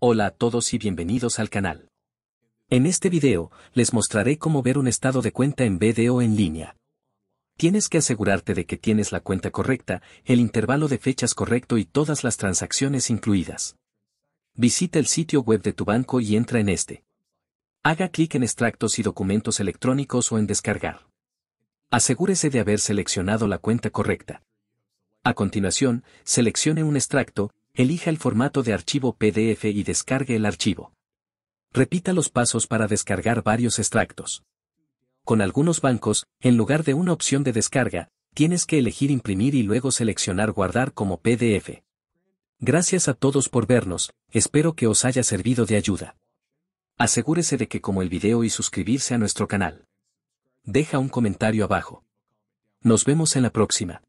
Hola a todos y bienvenidos al canal. En este video, les mostraré cómo ver un estado de cuenta en BDO en línea. Tienes que asegurarte de que tienes la cuenta correcta, el intervalo de fechas correcto y todas las transacciones incluidas. Visita el sitio web de tu banco y entra en este. Haga clic en extractos y documentos electrónicos o en descargar. Asegúrese de haber seleccionado la cuenta correcta. A continuación, seleccione un extracto, Elija el formato de archivo PDF y descargue el archivo. Repita los pasos para descargar varios extractos. Con algunos bancos, en lugar de una opción de descarga, tienes que elegir imprimir y luego seleccionar guardar como PDF. Gracias a todos por vernos, espero que os haya servido de ayuda. Asegúrese de que como el video y suscribirse a nuestro canal. Deja un comentario abajo. Nos vemos en la próxima.